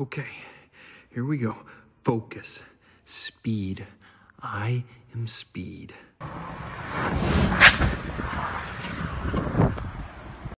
Okay, here we go. Focus, speed. I am speed.